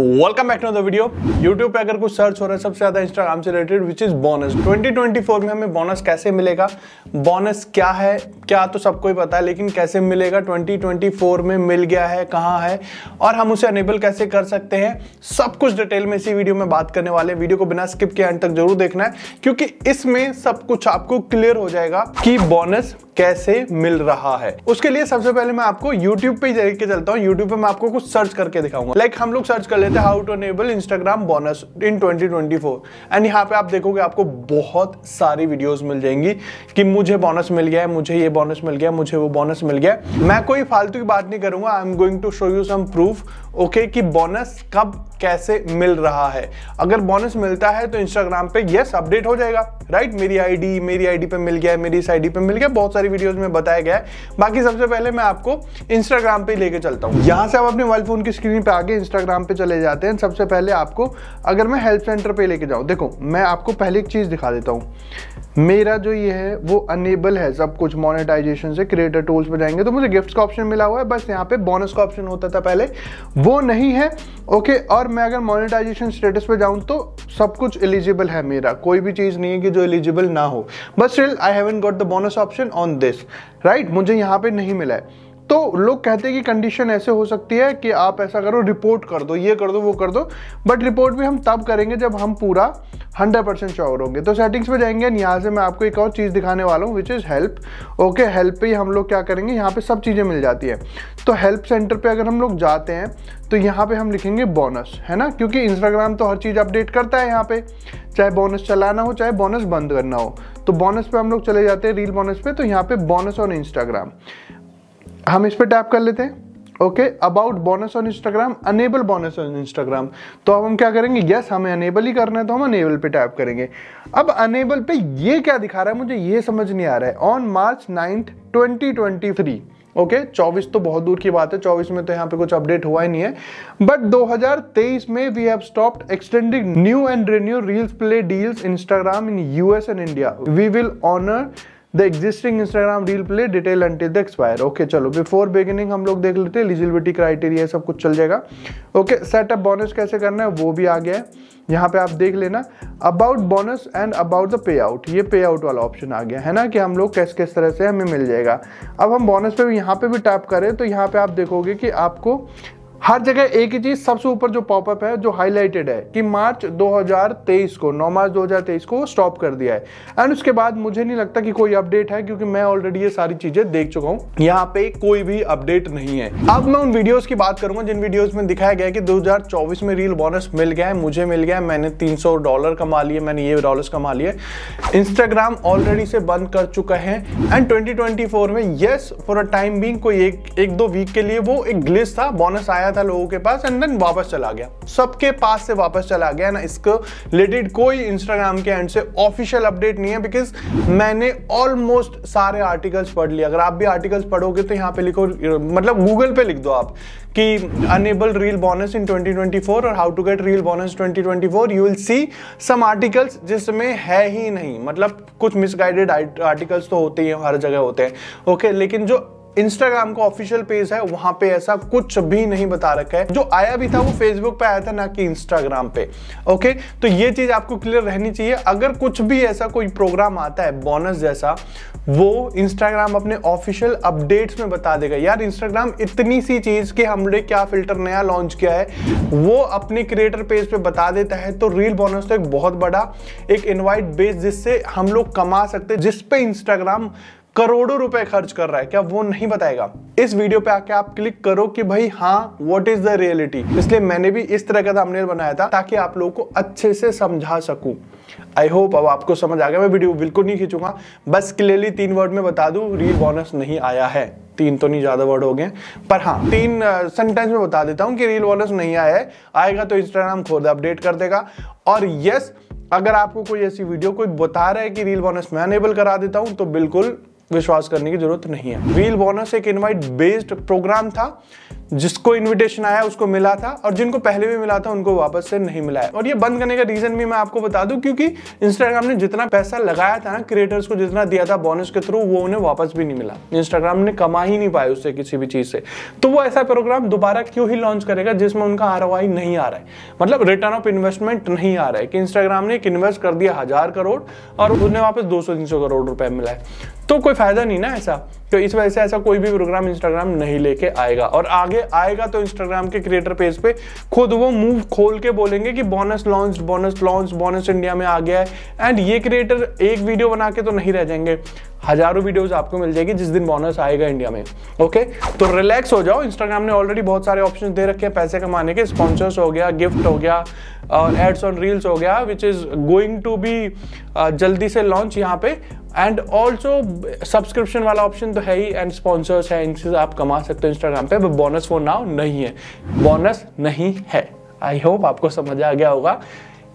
welcome back to the video YouTube पे अगर कुछ सर्च हो रहा है सबसे ज्यादा इंस्टाग्राम से रिलेटेड विच इज बोनस 2024 में हमें बोनस कैसे मिलेगा बोनस क्या है क्या तो सबको ही पता है लेकिन कैसे मिलेगा 2024 में मिल गया है कहाँ है और हम उसे अनेबल कैसे कर सकते हैं सब कुछ डिटेल में इसी वीडियो में बात करने वाले वीडियो को बिना स्किप के एंड तक जरूर देखना है क्योंकि इसमें सब कुछ आपको क्लियर हो जाएगा कि बोनस कैसे मिल रहा है उसके लिए सबसे पहले मैं आपको यूट्यूब पे लेके चलता हूँ यूट्यूब पे मैं आपको कुछ सर्च करके दिखाऊंगा लाइक like हम लोग सर्च कर रहे थे how to enable Instagram bonus in 2024 and यहाँ पे आप देखोगे आपको बहुत सारी वीडियोस मिल जाएंगी कि मुझे बोनस मिल गया है मुझे ये बोनस मिल गया मुझे वो बोनस मिल गया मैं कोई फालतू की बात नहीं करूंगा I am going to show you some proof okay कि बोनस कब कैसे मिल रहा है अगर बोनस मिलता है तो इंस्टाग्राम पे यस अपडेट हो जाएगा राइट मेरी आईडी मेरी आईडी पे मिल गया है मेरी इस आईडी पे मिल गया बहुत सारी वीडियोस में बताया गया है बाकी सबसे पहले मैं आपको इंस्टाग्राम पे लेके चलता हूँ यहाँ से आप अपने मोबाइल फोन की स्क्रीन पे आगे इंस्टाग्राम पे चले जाते हैं सबसे पहले आपको अगर मैं हेल्प सेंटर पे लेके जाऊँ देखो मैं आपको पहले एक चीज़ दिखा देता हूँ मेरा जो ये है वो अनेबल है सब कुछ मोनेटाइजेशन से क्रिएटर टूल्स पर जाएंगे तो मुझे गिफ्ट का ऑप्शन मिला हुआ है बस यहाँ पे बोनस का ऑप्शन होता था पहले वो नहीं है ओके और और मैं अगर मोनेटाइजेशन स्टेटस पे जाऊँ तो सब कुछ एलिजिबल है मेरा कोई भी चीज़ नहीं है कि जो एलिजिबल ना हो but still I haven't got the bonus option on this right मुझे यहाँ पे नहीं मिला है तो लोग कहते हैं कि कंडीशन ऐसे हो सकती है कि आप ऐसा करो रिपोर्ट कर दो ये कर दो वो कर दो बट रिपोर्ट भी हम तब करेंगे जब हम पूरा 100 परसेंट श्योर होंगे तो सेटिंग्स में जाएंगे यहाँ से मैं आपको एक और चीज़ दिखाने वाला हूँ which is help okay help पे ही हम लोग क्या करेंगे यहाँ पे सब चीज़ें मिल जाती है तो हेल्प सेंटर पे अगर हम लोग जाते हैं तो यहाँ पे हम लिखेंगे बोनस है ना क्योंकि इंस्टाग्राम तो हर चीज़ अपडेट करता है यहाँ पे चाहे बोनस चलाना हो चाहे बोनस बंद करना हो तो बोनस पे हम लोग चले जाते हैं रील बोनस पे तो यहाँ पे बोनस और इंस्टाग्राम हम इस पर टैप कर लेते हैं okay about bonus on Instagram enable bonus on Instagram तो अब हम क्या करेंगे यस yes, हमें अनेबल ही करना है तो हम अनेबल पे टैप करेंगे अब अनेबल पे ये क्या दिखा रहा है मुझे ये समझ नहीं आ रहा है on March ninth twenty twenty three okay okay, 24 तो बहुत दूर की बात है 24 में तो यहाँ पे कुछ अपडेट हुआ ही नहीं है बट 2023 में we have stopped extending new and renew reels play deals Instagram in US and India we will honour the existing Instagram reel play detail until the expire okay चलो बिफोर बिगिनिंग हम लोग देख लेते हैं eligibility criteria सब कुछ चल जाएगा ओके सेटअप बोनस कैसे करना है वो भी आ गया है यहाँ पे आप देख लेना about bonus and about the pay out ये पे आउट वाला ऑप्शन आ गया है ना कि हम लोग कैस किस तरह से हमें मिल जाएगा अब हम बोनस पे यहाँ पे भी टैप करें तो यहाँ पे आप देखोगे कि आपको हर जगह एक ही चीज सबसे ऊपर जो पॉपअप है जो हाईलाइटेड है कि मार्च 2023 को 9 मार्च 2023 को स्टॉप कर दिया है एंड उसके बाद मुझे नहीं लगता कि कोई अपडेट है क्योंकि मैं ऑलरेडी ये सारी चीजें देख चुका हूं यहाँ पे कोई भी अपडेट नहीं है अब मैं उन वीडियोस की बात करूंगा जिन वीडियोज में दिखाया गया कि दो में रील बोनस मिल गया है मुझे मिल गया है मैंने तीन डॉलर कमा लिए मैंने ये डॉलर कमा लिए इंस्टाग्राम ऑलरेडी से बंद कर चुका है एंड ट्वेंटी में yes for a time being कोई एक दो वीक के लिए वो एक ग्लिस था बोनस आया आया था लोगों के पास एंड देन वापस चला गया सबके पास से वापस चला गया ना इसको रिलेटेड कोई इंस्टाग्राम के एंड से ऑफिशियल अपडेट नहीं है बिकॉज मैंने ऑलमोस्ट सारे आर्टिकल्स पढ़ लिए अगर आप भी आर्टिकल्स पढ़ोगे तो यहाँ पे लिखो मतलब गूगल पे लिख दो आप कि अनेबल रियल बोनस इन 2024 और how to get real bonus 2024 you will see some articles जिसमें है ही नहीं मतलब कुछ मिसगाइडेड आर्टिकल्स तो होते ही हर जगह होते हैं ओके okay, लेकिन जो इंस्टाग्राम का ऑफिशियल पेज है वहां पे ऐसा कुछ भी नहीं बता रखा है जो आया भी था वो फेसबुक पे आया था ना कि इंस्टाग्राम पे ओके तो ये चीज आपको क्लियर रहनी चाहिए अगर कुछ भी ऐसा कोई प्रोग्राम आता है बोनस जैसा वो इंस्टाग्राम अपने ऑफिशियल अपडेट्स में बता देगा यार इंस्टाग्राम इतनी सी चीज कि हमने क्या फिल्टर नया लॉन्च किया है वो अपने क्रिएटर पेज पे बता देता है तो रील बोनस तो एक बहुत बड़ा एक इनवाइट बेस जिससे हम लोग कमा सकते हैं जिस पे इंस्टाग्राम करोड़ों रुपए खर्च कर रहा है क्या वो नहीं बताएगा इस वीडियो पे आके आप क्लिक करो कि भाई हाँ व्हाट इज द रियलिटी इसलिए मैंने भी इस तरह का थंबनेल बनाया था ताकि आप लोगों को अच्छे से समझा सकूं आई होप अब आपको समझ आ गया मैं वीडियो बिल्कुल नहीं खींचूंगा बस क्लियरली तीन वर्ड में बता दू रील बोनस नहीं आया है तीन तो नहीं ज़्यादा वर्ड हो गए पर हाँ तीन सेंटेंस में बता देता हूँ कि रील बोनस नहीं आया है आएगा तो इंस्टाग्राम खुद अपडेट कर देगा और यस अगर आपको कोई ऐसी वीडियो कोई बता रहा है कि रील बोनस मैं अनेबल करा देता हूं तो बिल्कुल विश्वास करने की जरूरत नहीं है व्हील बोनस एक इनवाइट बेस्ड प्रोग्राम था जिसको इनविटेशन आया उसको मिला था और जिनको पहले भी मिला था उनको वापस से नहीं मिला है और ये बंद करने का रीजन भी मैं आपको बता दूं क्योंकि इंस्टाग्राम ने जितना पैसा लगाया था ना क्रिएटर्स को जितना दिया था बोनस के थ्रू वो उन्हें वापस भी नहीं मिला इंस्टाग्राम ने कमा ही नहीं पाया उससे किसी भी चीज से तो वो ऐसा प्रोग्राम दोबारा क्यों ही लॉन्च करेगा जिसमें उनका आर नहीं आ रहा है मतलब रिटर्न ऑफ इन्वेस्टमेंट नहीं आ रहा है कि इंस्टाग्राम ने एक इन्वेस्ट कर दिया हजार करोड़ और उन्हें वापस दो सौ करोड़ रुपए मिला है तो कोई फायदा नहीं ना ऐसा तो इस वजह से ऐसा कोई भी प्रोग्राम इंस्टाग्राम नहीं लेके आएगा और आगे ये आएगा तो इंस्टाग्राम के क्रिएटर पेज पे खुद वो मूव खोल के बोलेंगे कि bonus launch bonus launch bonus India में आ गया है एंड ये क्रिएटर एक वीडियो बना के तो नहीं रह जाएंगे हजारों वीडियोस आपको मिल जाएगी जिस दिन बोनस आएगा इंडिया में ओके तो रिलैक्स हो जाओ इंस्टाग्राम ने ऑलरेडी बहुत सारे ऑप्शन दे रखे हैं पैसे कमाने के स्पॉन्सर्स हो गया गिफ्ट हो गया और एड्स ऑन रील्स हो गया which is going to be जल्दी से लॉन्च यहाँ पे एंड ऑल्सो सब्सक्रिप्शन वाला ऑप्शन तो है ही एंड स्पॉन्सर्स है इनसे आप कमा सकते हो इंस्टाग्राम पे बट बोनस वो नाउ नहीं है बोनस नहीं है आई होप आपको समझ आ गया होगा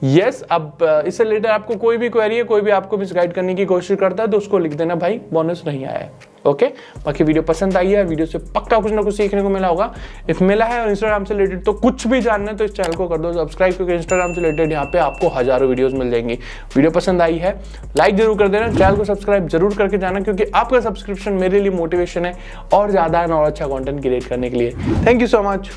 यस अब uh, इससे रिलेटेड आपको कोई भी क्वेरी है कोई भी आपको मिस गाइड करने की कोशिश करता है तो उसको लिख देना भाई बोनस नहीं आया है ओके बाकी वीडियो पसंद आई है वीडियो से पक्का कुछ ना कुछ सीखने को मिला होगा इफ मिला है और इंस्टाग्राम से रिलेटेड तो कुछ भी जानना है तो इस चैनल को कर दो सब्सक्राइब क्योंकि इंस्टाग्राम से रिलेटेड यहाँ पे आपको हजारों वीडियो मिल जाएंगी वीडियो पसंद आई है लाइक जरूर कर देना चैनल को सब्सक्राइब जरूर करके जाना क्योंकि आपका सब्सक्रिप्शन मेरे लिए मोटिवेशन है और ज़्यादा और अच्छा कॉन्टेंट क्रिएट करने के लिए थैंक यू सो मच